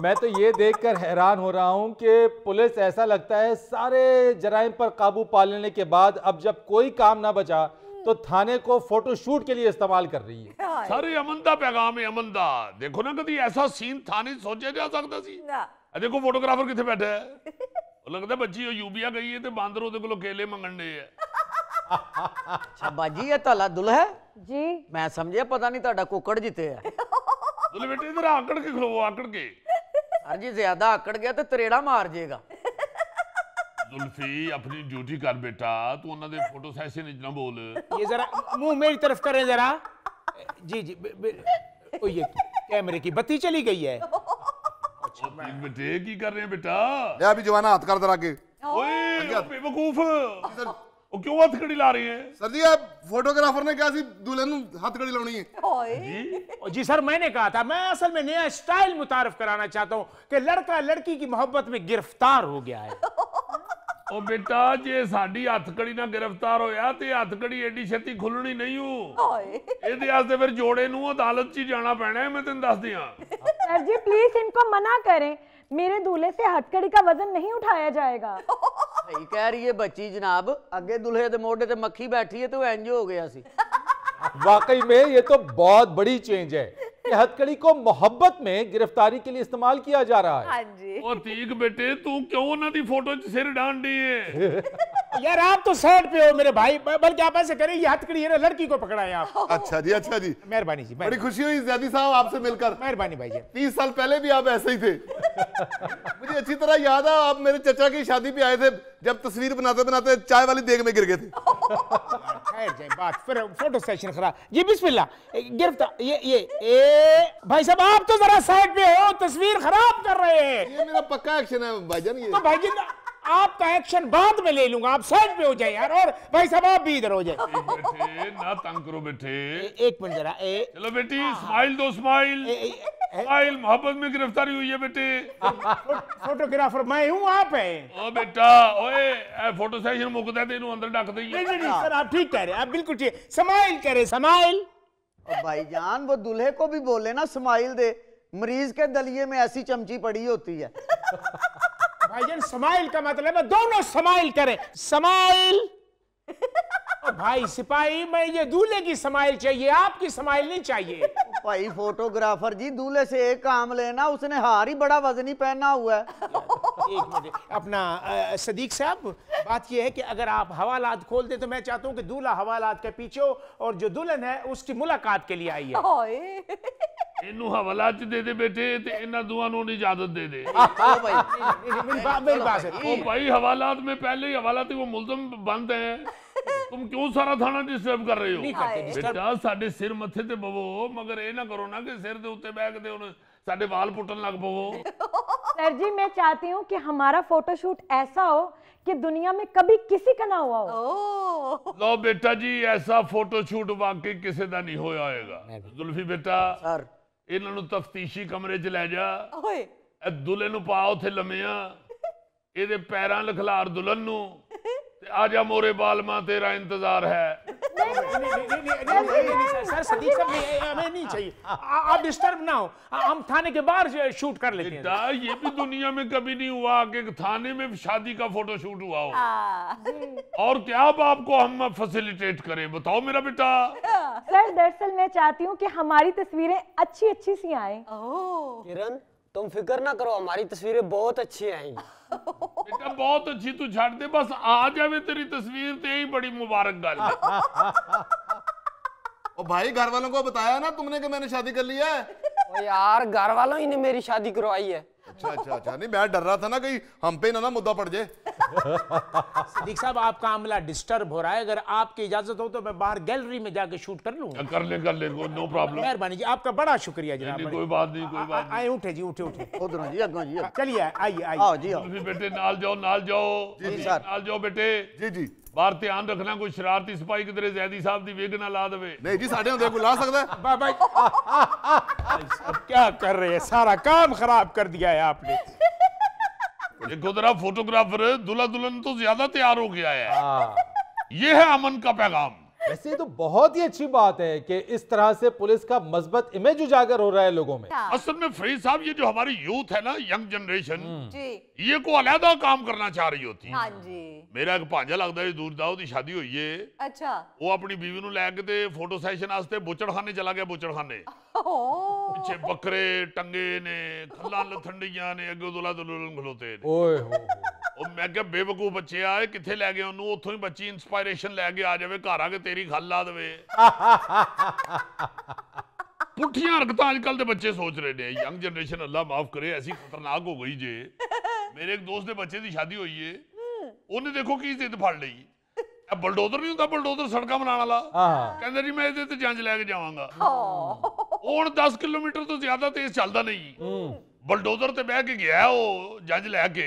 मैं तो ये देखकर हैरान हो रहा हूं कि पुलिस ऐसा लगता है सारे जराइम पर काबू पा लेने के बाद अब जब कोई काम ना बचा तो थाने को फोटोशूट के लिए इस्तेमाल कर रही है हाँ। सारे अमनदा पैगाम है अमनदा देखो ना कभी ऐसा सीन थाने सोचे जा सकता सी देखो फोटोग्राफर कितने बैठे है लगता है बच्ची यूबिया गई है बंदर बांदर ओदे केले मंगन डे है ਅੱਛਾ ਜੀ ਇਹ ਤੁਹਾਡਾ ਦੁਲਹਾ ਹੈ ਜੀ ਮੈਂ ਸਮਝਿਆ ਪਤਾ ਨਹੀਂ ਤੁਹਾਡਾ ਕੁੱਕੜ ਜਿੱਤੇ ਹੈ ਦੁਲਹੇ ਬੇਟੇ ਇਧਰ ਆਕੜ ਕੇ ਖਲੋ ਆਕੜ ਕੇ अरे जी ज्यादा आकड़ गया तो तरेड़ा मार जाएगा जुल्फी अपनी ड्यूटी कर बेटा तू तो उन्होंने फोटो सेशन इतना बोल ये जरा मुंह मेरी तरफ करें जरा जी जी बे, बे, ओ ये कैमरे की बत्ती चली गई है अच्छा, बेटे की कर रहे हैं बेटा अभी जवाना हाथ कर दर आगे बेवकूफ क्यों ਕਿਉਂ ਹੱਥਕੜੀ ला ਰਹੇ ਹੈ सर जी आप फोटोग्राफर ने कहा दुल्हन दुल्हन हथकड़ी लानी है जी? जी सर मैंने कहा था मैं असल में नया स्टाइल मुतारफ कराना चाहता हूँ कि लड़का लड़की की मोहब्बत में गिरफ्तार हो गया है ओ बेटा जे साड़ी हथकड़ी ना गिरफ्तार होया ते हथकड़ी एडी ਛੇਤੀ खुलनी नहीं हो ओए एदे ਵਾਸਤੇ फिर जोड़े नु अदालत 'ਚ जाना पैना है मैं तिन दस ਦੱਸ सर जी प्लीज इनको मना करें मेरे दूल्हे से हथकड़ी का वजन नहीं उठाया जाएगा ਸਹੀ ਕਹਿ ਰਹੀ ਹੈ ਬੱਚੀ ਜਨਾਬ ਅੱਗੇ ਦੁਲਹੇ ਦੇ ਮੋਢੇ ਤੇ ਮੱਖੀ ਬੈਠੀ ਹੈ ਤੇ ਉਹ ਇੰਜ ਹੋ ਗਿਆ ਸੀ वाकई में ये तो बहुत बड़ी चेंज है कि हथकड़ी को मोहब्बत में गिरफ्तारी के लिए इस्तेमाल किया जा रहा है हाँ जी। और तीक बेटे तू क्यों ना दी फोटो सिर डांडी है यार आप तो साइड पे हो मेरे भाई बल्कि आप ऐसे करें ये हथकड़ी है ना लड़की को पकड़ा है आप अच्छा जी अच्छा जी मेहरबानी जी बड़ी खुशी हुई जैदी साहब आपसे मिलकर मेहरबानी भाई जी तीस साल पहले भी आप ऐसे ही थे मुझे अच्छी तरह याद है आप मेरे चचा की शादी पे आए थे जब तस्वीर बनाते बनाते चाय वाली देख में गिर गए थे बात फिर फोटो सेशन खराब ये बिस्मिल्ला गिरफ्तार ये ये ए भाई साहब आप तो जरा साइड पे हो तस्वीर खराब कर रहे हैं ये मेरा पक्का एक्शन है भाईजान ये तो भाईजान आपका एक्शन बाद में ले लूंगा आप साइड पे हो जाए यार और भाई साहब आप भी इधर हो जाए ना तंग करो बेटे एक मिनट जरा चलो बेटी स्माइल हाँ, हाँ। दो स्माइल स्माइल मोहब्बत में गिरफ्तारी हुई है बेटे फोटोग्राफर मैं हूँ आप है ओ बेटा ओए फोटो सेशन मुकदा दे अंदर डक दे नहीं नहीं हाँ। सर आप ठीक कह रहे आप बिल्कुल ठीक स्माइल कह रहे स्माइल भाई जान वो दूल्हे को भी बोले ना स्माइल दे मरीज के दलिए में ऐसी चमची पड़ी होती है भाईजन समाइल का मतलब है दोनों समाइल करें समाइल भाई सिपाही मैं ये दूल्हे की समाइल चाहिए आपकी समाइल नहीं चाहिए भाई फोटोग्राफर जी दूल्हे से एक काम लेना उसने हार ही बड़ा वजनी पहना हुआ है एक मिनट अपना सदीक साहब बात ये है कि अगर आप हवालात खोल दे तो मैं चाहता हूँ कि दूल्हा हवालात के पीछे हो और जो दुल्हन है उसकी मुलाकात के लिए आई है इन्हू हवला च ऐसा हो कि दुनिया में कभी किसी का ना हुआ हो लो बेटा जी ऐसा फोटोशूट वाकई किसी का नहीं होया होगा जुल्फी बेटा सर ਇਹਨਾਂ ਨੂੰ ਤਫਤੀਸ਼ੀ ਕਮਰੇ 'ਚ ਲੈ ਜਾ ਓਏ ਇਹ ਦੁਲੇ ਨੂੰ ਪਾ ਉਥੇ ਲੰਮਿਆ ਇਹਦੇ ਪੈਰਾਂ ਲਖਲਾਰ ਦੁਲਨ ਨੂੰ आजा मोरे बालमा तेरा इंतजार है सर सदीक साहब नहीं हमें नहीं चाहिए आप डिस्टर्ब ना हो हम थाने के बाहर शूट कर लेते हैं ये भी दुनिया में कभी नहीं हुआ कि थाने में शादी का फोटो शूट हुआ हो और क्या अब आपको हम फैसिलिटेट करें बताओ मेरा बेटा सर दरअसल मैं चाहती हूँ कि हमारी तस्वीरें अच्छी अच्छी सी आए किरण तुम फिक्र ना करो हमारी तस्वीरें बहुत अच्छी आएंगी बहुत अच्छी तू ਤੂੰ ਛੱਡ ਦੇ ਬਸ ਆ ਜਾਵੇ ਤੇਰੀ ਤਸਵੀਰ ਤੇ ਹੀ ਬੜੀ भाई घर वालों को बताया ना तुमने कि मैंने शादी कर ली है यार घर वालों ही ने मेरी शादी करवाई है अच्छा अच्छा अच्छा नहीं मैं डर रहा था ना कहीं हम पे ना ना मुद्दा पड़ जाए सिद्दीक साहब आपका आमला डिस्टर्ब हो रहा है अगर आपकी इजाजत हो तो मैं बाहर गैलरी में जाके शूट कर लूंगा कर ले कर ले नो प्रॉब्लम मेहरबानी जी आपका बड़ा शुक्रिया जी नहीं, कोई बात नहीं कोई बात आए उठे जी उठे उठे उधर जी अगना जी चलिए आइए आइए आओ जी आओ बेटे नाल जाओ नाल जाओ जी सर नाल जाओ बेटे जी जी ਬਾਹਰ ਧਿਆਨ ਰੱਖਣਾ ਕੋਈ ਸ਼ਰਾਰਤੀ ਸਿਪਾਹੀ ਕਿਧਰੇ जैदी साहब ਦੀ वेग ना ला दे नहीं जी ਸਾਡੇ ਹੁੰਦੇ कोई ला ਸਕਦਾ ਬਾਬਾ ਜੀ ਸਭ ਕੀ ਕਰ ਰਹੇ ਸਾਰਾ ਕੰਮ ਖਰਾਬ ਕਰ ਦਿਆ ਹੈ ਆਪਨੇ देखो जरा फोटोग्राफर दुल्हा दुल्हन तो ज्यादा तैयार हो गया है हाँ। ये है अमन का पैगाम वैसे तो बहुत ही अच्छी बात है कि इस तरह से पुलिस का मजबूत इमेज उजागर हो रहा है लोगों में हाँ। असल में फरीद साहब ये जो हमारी यूथ है ना यंग हम्म। जनरेशन ये को अलहदा काम करना चाह रही होती हाँ जी मेरा एक भांजा लगता है दूर दाओ की शादी हुई है अच्छा वो अपनी बीवी ਨੂੰ फोटो सैशन बुचड़खाने चला गया बुचड़खाने ਬੋਚੜਖਾਨੇ बकरे टंगे ने ਪਿੱਛੇ ਬੱਕਰੇ ਟੰਗੇ ਨੇ ਖੱਲਾਂ ਲਥੰਡੀਆਂ ਨੇ ਅੱਗੇ ਦੁਲਾ ਉਹ ਮੈਂ ਕਿਹਾ ਬੇਵਕੂਫ ਬੱਚਿਆ ਇਹ ਕਿੱਥੇ ਲੈ ਗਏ ਉਹਨੂੰ ਉੱਥੋਂ ਹੀ ਬੱਚੀ ਇਨਸਪਾਇਰੇਸ਼ਨ ਲੈ ਕੇ ਆ ਜਾਵੇ ਘਰ ਆ ਕੇ ਤੇਰੀ ਖੱਲ ਲਾ ਦੇਵੇ ਪੁੱਠੀਆਂ ਹਰਕਤਾਂ ਅੱਜ ਕੱਲ ਦੇ ਬੱਚੇ ਸੋਚ ਰਹੇ ਨੇ ਯੰਗ ਜਨਰੇਸ਼ਨ ਅੱਲਾ ਮਾਫ ਕਰੇ ਐਸੀ ਖਤਰਨਾਕ ਹੋ ਗਈ ਜੇ ਮੇਰੇ ਇੱਕ ਦੋਸਤ ਦੇ ਬੱਚੇ ਦੀ ਸ਼ਾਦੀ ਹੋਈ ਏ ਉਹਨੇ ਦੇਖੋ ਕੀ ਜਿੱਦ ਫੜ ਲਈ ਇਹ ਬਲਡੋਜ਼ਰ ਨਹੀਂ ਹੁੰਦਾ ਬਲਡੋਜ਼ਰ ਸੜਕਾਂ ਬਣਾਉਣ ਵਾਲਾ ਕਹਿੰਦਾ ਜੀ ਮੈਂ ਇਹਦੇ ਤੇ ਜੰਜ ਲੈ ਕੇ ਜਾਵਾਂਗਾ ਹੁਣ 10 ਕਿਲੋਮੀਟਰ ਤੋਂ ਜ਼ਿਆਦਾ ਤੇਜ਼ ਚੱਲਦਾ ਨਹੀਂ ਬਲਡੋਜ਼ਰ ਤੇ ਬਹਿ ਕੇ ਗਿਆ ਉਹ ਜੰਜ ਲੈ ਕੇ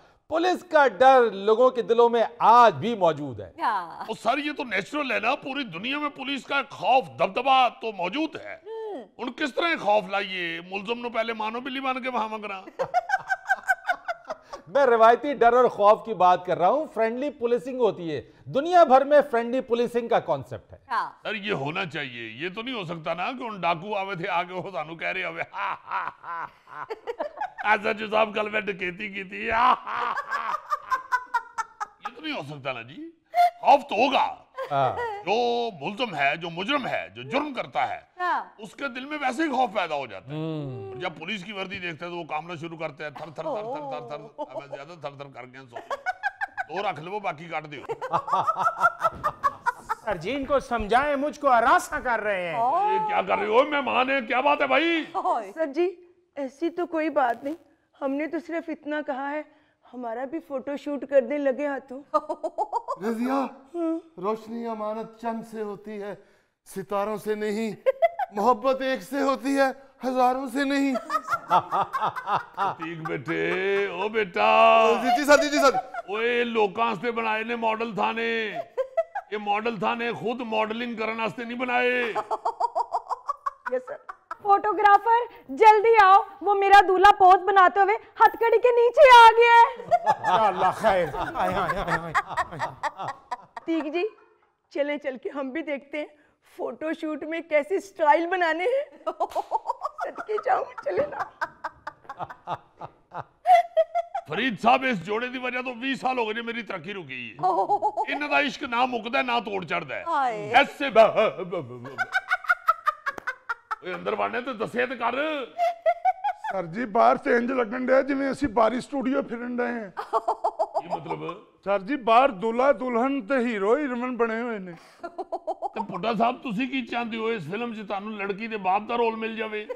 पुलिस का डर लोगों के दिलों में आज भी मौजूद है और तो सर ये तो नेचुरल है ना पूरी दुनिया में पुलिस का खौफ दबदबा तो मौजूद है हम्म। उन किस तरह खौफ लाइए मुलजम नो पहले मानो बिल्ली मान के वहां मंगना मैं रिवायती डर और खौफ की बात कर रहा हूँ फ्रेंडली पुलिसिंग होती है दुनिया भर में फ्रेंडली पुलिसिंग का कॉन्सेप्ट है सर हाँ। ये होना चाहिए ये तो नहीं हो सकता ना कि उन डाकू आवे थे आगे हो सानू कह रहे हवे ऐसा जो साहब कल मैं डकेती की थी ये तो नहीं हो सकता ना जी खौफ तो होगा हाँ। जो मुलजम है जो मुजरम है जो जुर्म करता है हाँ। उसके दिल में वैसे ही खौफ पैदा हो जाता है हम्म। जब पुलिस की वर्दी देखते हैं तो वो कामना शुरू करते हैं थर थर थर थर थर थर ज्यादा थर थर करके सो दो रख लो बाकी काट दो सर जी इनको समझाएं मुझको हरासा कर रहे हैं ये क्या कर रही हो मेहमान है क्या बात है भाई सर जी ऐसी तो कोई बात नहीं हमने तो सिर्फ इतना कहा है हमारा भी फोटो शूट करने लगे हाथों रजिया रोशनी अमानत चंद से होती है सितारों से नहीं मोहब्बत एक से होती है हजारों से नहीं ठीक बेटे ओ बेटा जी सर जी सर ओए लोकांस पे बनाए ने मॉडल थाने ये मॉडल थाने खुद मॉडलिंग करने नहीं बनाए यस सर फोटोग्राफर जल्दी आओ वो मेरा दूल्हा पोत बनाते हुए हथकड़ी के नीचे आ गया है ठीक जी चले चल के हम भी देखते हैं फोटोशूट में कैसी स्टाइल बनाने हैं चले ना फरीद साहब इस जोड़े की वजह तो 20 साल हो गए मेरी तरक्की रुकी है इन्हों का इश्क ना मुकदा ना तोड़ चढ़ है ऐसे ਓਏ ਅੰਦਰ ਵੜਨੇ ਤੇ ਦੱਸਿਆ ਤੇ ਕਰ ਸਰ ਜੀ ਬਾਹਰ ਤੇ ਇੰਜ ਲੱਗਣ ਡਿਆ ਜਿਵੇਂ ਅਸੀਂ ਬਾਰੀ ਸਟੂਡੀਓ ਫਿਰਨ ਡਏ ਹਾਂ ਕੀ ਮਤਲਬ ਸਰ ਜੀ ਬਾਹਰ ਦੁਲਾ ਦੁਲਹਨ ਤੇ ਹੀਰੋ ਹੀਰਮਨ ਬਣੇ ਹੋਏ ਨੇ ਤੇ ਪੁੱਡਾ ਸਾਹਿਬ ਤੁਸੀਂ ਕੀ ਚਾਹੁੰਦੇ ਹੋ ਇਸ ਫਿਲਮ 'ਚ ਤੁਹਾਨੂੰ ਲੜਕੀ ਦੇ ਬਾਪ ਦਾ ਰੋਲ ਮਿਲ ਜਾਵੇ